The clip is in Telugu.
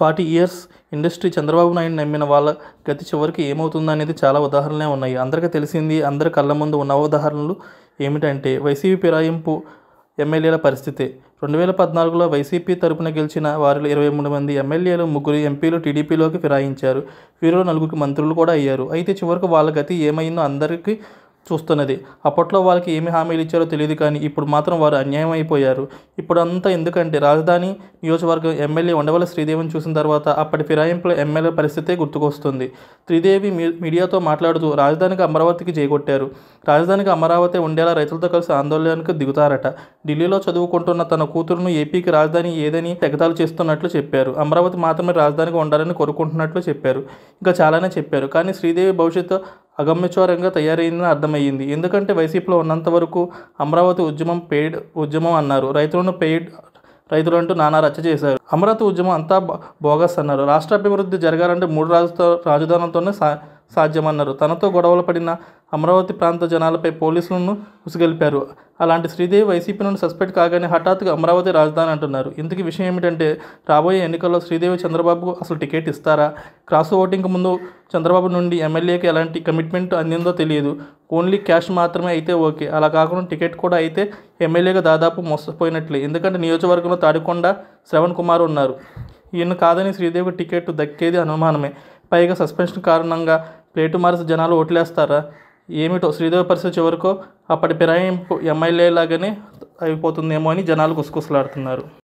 forty years industry Chandrababu Naidu నమ్మిన వాళ్ళ గతి చివరికి ఏమవుతుందనేది చాలా ఉదాహరణలే ఉన్నాయి అందరికీ తెలిసింది అందరి కళ్ళ ముందు ఉన్న ఉదాహరణలు ఏమిటంటే వైసీపీ ఫిరాయింపు ఎమ్మెల్యేల పరిస్థితి రెండు వేల పద్నాలుగులో వైసీపీ తరపున గెలిచిన వారిలో ఇరవై మూడు మంది ఎమ్మెల్యేలు ముగ్గురు ఎంపీలు టీడీపీలోకి ఫిరాయించారు వీరిలో నలుగురికి మంత్రులు కూడా అయ్యారు అయితే చివరకు వాళ్ళ గతి ఏమైందో అందరికీ చూస్తున్నది అప్పట్లో వాళ్ళకి ఏమి హామీలు ఇచ్చారో తెలియదు కానీ ఇప్పుడు మాత్రం వారు అన్యాయం అయిపోయారు ఇప్పుడు అంతా ఎందుకంటే రాజధాని నియోజకవర్గం ఎమ్మెల్యే ఉండవల శ్రీదేవిని చూసిన తర్వాత అప్పటి ఫిరాయింపుల ఎమ్మెల్యే పరిస్థితే గుర్తుకొస్తుంది శ్రీదేవి మీడియాతో మాట్లాడుతూ రాజధానికి అమరావతికి చేకొట్టారు రాజధానికి అమరావతి ఉండేలా రైతులతో కలిసి ఆందోళనకు దిగుతారట ఢిల్లీలో చదువుకుంటున్న తన కూతురును ఏపీకి రాజధాని ఏదని తెగతాలు చేస్తున్నట్లు చెప్పారు అమరావతి మాత్రమే రాజధానిగా ఉండాలని కోరుకుంటున్నట్లు చెప్పారు ఇంకా చాలానే చెప్పారు కానీ శ్రీదేవి భవిష్యత్తు అగమ్యచోరంగా తయారైందని అర్థమయ్యింది ఎందుకంటే వైసీపీలో ఉన్నంత వరకు అమరావతి ఉద్యమం పెయిడ్ ఉద్యమం అన్నారు రైతులను పెయిడ్ రైతులు అంటూ నానా రచ్చ చేశారు అమరావతి ఉద్యమం అంతా బోగస్ అన్నారు రాష్ట్రాభివృద్ధి జరగాలంటే మూడు రాజధానులతోనే సా సాధ్యమన్నారు తనతో గొడవలు పడిన అమరావతి ప్రాంత జనాలపై పోలీసులను ఉసిగలిపారు అలాంటి శ్రీదేవి వైసీపీ నుండి సస్పెండ్ కాగానే హఠాత్తుగా అమరావతి రాజధాని అంటున్నారు ఇందుకు విషయం ఏమిటంటే రాబోయే ఎన్నికల్లో శ్రీదేవి చంద్రబాబుకు అసలు టికెట్ ఇస్తారా క్రాస్ ఓటింగ్కి ముందు చంద్రబాబు నుండి ఎమ్మెల్యేకి ఎలాంటి కమిట్మెంట్ అందిందో తెలియదు ఓన్లీ క్యాష్ మాత్రమే అయితే ఓకే అలా కాకుండా టికెట్ కూడా అయితే ఎమ్మెల్యేగా దాదాపు మోసపోయినట్లే ఎందుకంటే నియోజకవర్గంలో తాడికొండ శ్రవణ్ కుమార్ ఉన్నారు ఈయన కాదని శ్రీదేవికి టికెట్ దక్కేది అనుమానమే పైగా సస్పెన్షన్ కారణంగా ప్లేటు మార్చి జనాలు ఓట్లేస్తారా ఏమిటో శ్రీదేవి పరిస్థితి చివరకు అప్పటి ఫిరాయింపు ఎమ్మెల్యేలాగానే అయిపోతుందేమో అని జనాలు గుసగుసలాడుతున్నారు